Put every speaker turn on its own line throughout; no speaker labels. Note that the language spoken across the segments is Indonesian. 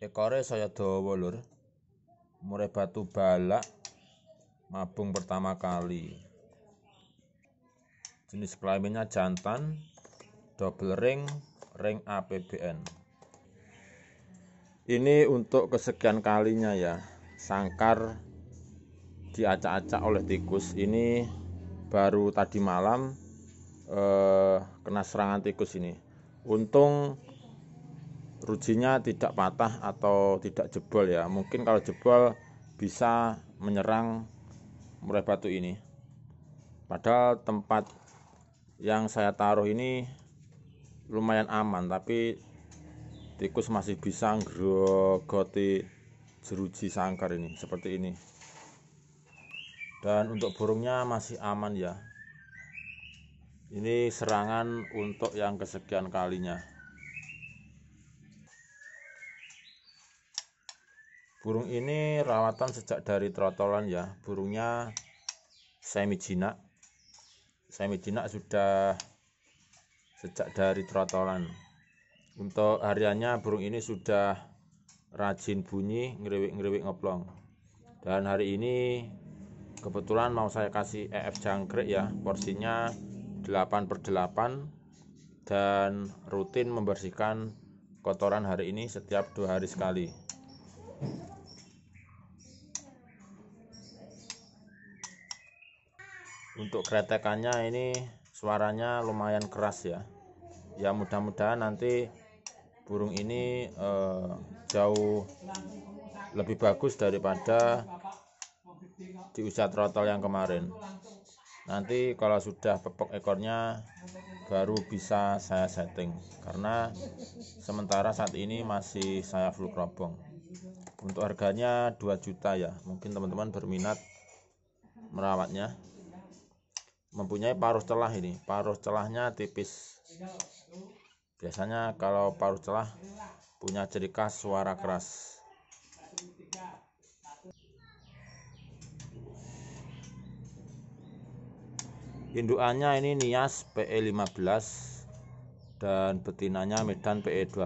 ekore saya dawa lur murai batu balak mabung pertama kali jenis kelaminnya jantan double ring ring APBN ini untuk kesekian kalinya ya sangkar diacak-acak oleh tikus ini baru tadi malam eh, kena serangan tikus ini untung rujinya tidak patah atau tidak jebol ya mungkin kalau jebol bisa menyerang murai batu ini padahal tempat yang saya taruh ini lumayan aman tapi tikus masih bisa ngerogoti jeruji sangkar ini seperti ini dan untuk burungnya masih aman ya ini serangan untuk yang kesekian kalinya burung ini rawatan sejak dari trotolan ya burungnya semi jinak semi jinak sudah sejak dari trotolan untuk hariannya burung ini sudah rajin bunyi ngeriwik-ngeriwik ngeplong dan hari ini kebetulan mau saya kasih EF jangkrik ya porsinya 8 per 8 dan rutin membersihkan kotoran hari ini setiap dua hari sekali untuk kretekannya ini suaranya lumayan keras ya ya mudah-mudahan nanti burung ini eh, jauh lebih bagus daripada di usia trotol yang kemarin nanti kalau sudah pepok ekornya baru bisa saya setting karena sementara saat ini masih saya full kerobong untuk harganya 2 juta ya mungkin teman-teman berminat merawatnya mempunyai paruh celah ini paruh celahnya tipis biasanya kalau paruh celah punya ciri khas suara keras indukannya ini nias PE15 dan betinanya medan PE12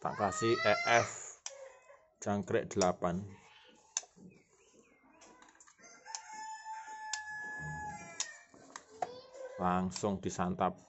tak kasih EF jangkrik 8 langsung disantap